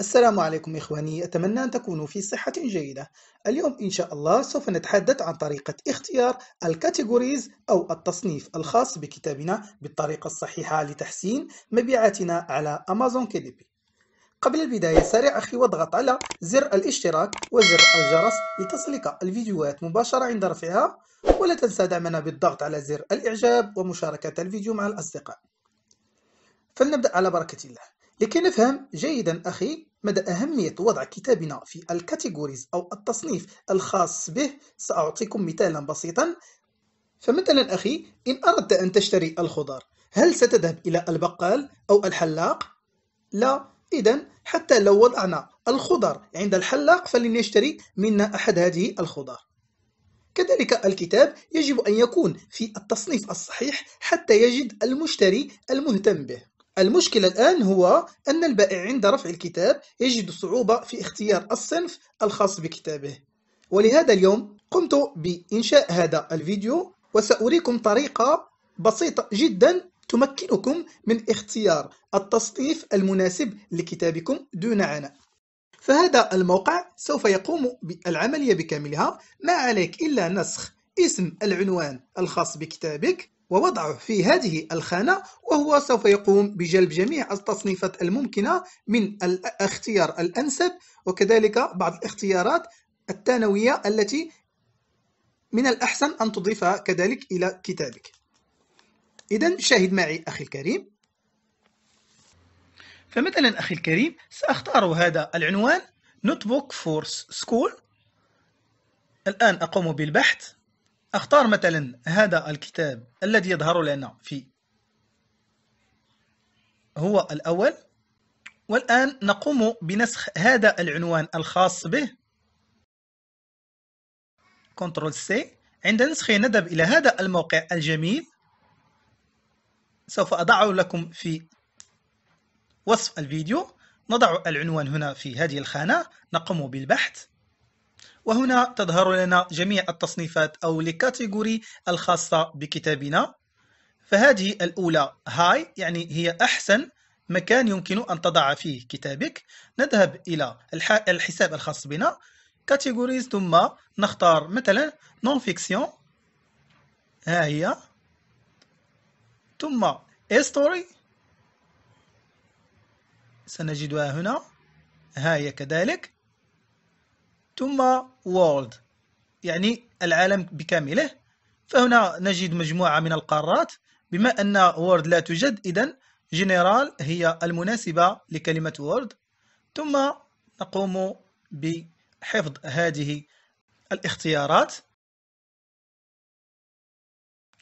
السلام عليكم إخواني أتمنى أن تكونوا في صحة جيدة اليوم إن شاء الله سوف نتحدث عن طريقة اختيار الكاتيجوريز أو التصنيف الخاص بكتابنا بالطريقة الصحيحة لتحسين مبيعاتنا على أمازون كيديبي قبل البداية سارع أخي واضغط على زر الاشتراك وزر الجرس لتصلك الفيديوهات مباشرة عند رفعها ولا تنسى دعمنا بالضغط على زر الإعجاب ومشاركة الفيديو مع الأصدقاء فلنبدأ على بركة الله لكي نفهم جيدا أخي مدى أهمية وضع كتابنا في الكاتيجوريز أو التصنيف الخاص به سأعطيكم مثالا بسيطا فمثلا أخي إن أردت أن تشتري الخضار هل ستذهب إلى البقال أو الحلاق؟ لا إذا حتى لو وضعنا الخضار عند الحلاق فلن يشتري منا أحد هذه الخضار كذلك الكتاب يجب أن يكون في التصنيف الصحيح حتى يجد المشتري المهتم به المشكلة الآن هو أن البائع عند رفع الكتاب يجد صعوبة في اختيار الصنف الخاص بكتابه ولهذا اليوم قمت بإنشاء هذا الفيديو وسأريكم طريقة بسيطة جدا تمكنكم من اختيار التصنيف المناسب لكتابكم دون عناء فهذا الموقع سوف يقوم بالعملية بكاملها ما عليك إلا نسخ اسم العنوان الخاص بكتابك ووضعه في هذه الخانة وهو سوف يقوم بجلب جميع التصنيفات الممكنة من الاختيار الأنسب وكذلك بعض الاختيارات الثانوية التي من الأحسن أن تضيفها كذلك إلى كتابك إذا شاهد معي أخي الكريم فمثلا أخي الكريم سأختار هذا العنوان Notebook for School الآن أقوم بالبحث أختار مثلا هذا الكتاب الذي يظهر لنا في هو الأول والآن نقوم بنسخ هذا العنوان الخاص به كنترول سي عند نسخه نذهب إلى هذا الموقع الجميل سوف أضع لكم في وصف الفيديو نضع العنوان هنا في هذه الخانة نقوم بالبحث وهنا تظهر لنا جميع التصنيفات أو الكاتيجوري الخاصة بكتابنا فهذه الأولى هاي يعني هي أحسن مكان يمكن أن تضع فيه كتابك نذهب إلى الحساب الخاص بنا كاتيجوريز ثم نختار مثلا نون فيكسيون ها هي ثم ستوري سنجدها هنا ها هي كذلك ثم world يعني العالم بكامله فهنا نجد مجموعة من القارات بما أن وورد لا توجد إذا جنرال هي المناسبة لكلمة وورد ثم نقوم بحفظ هذه الاختيارات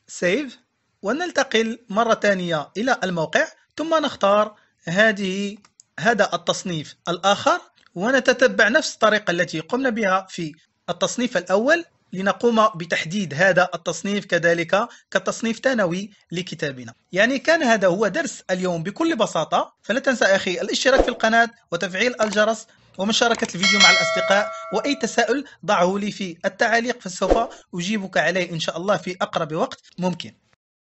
سيف ونلتقل مرة ثانية إلى الموقع ثم نختار هذه هذا التصنيف الآخر ونتتبع نفس الطريقة التي قمنا بها في التصنيف الأول لنقوم بتحديد هذا التصنيف كذلك كتصنيف ثانوي لكتابنا يعني كان هذا هو درس اليوم بكل بساطة فلا تنسى أخي الاشتراك في القناة وتفعيل الجرس ومشاركة الفيديو مع الأصدقاء وأي تساؤل ضعه لي في التعليق فسوف أجيبك عليه إن شاء الله في أقرب وقت ممكن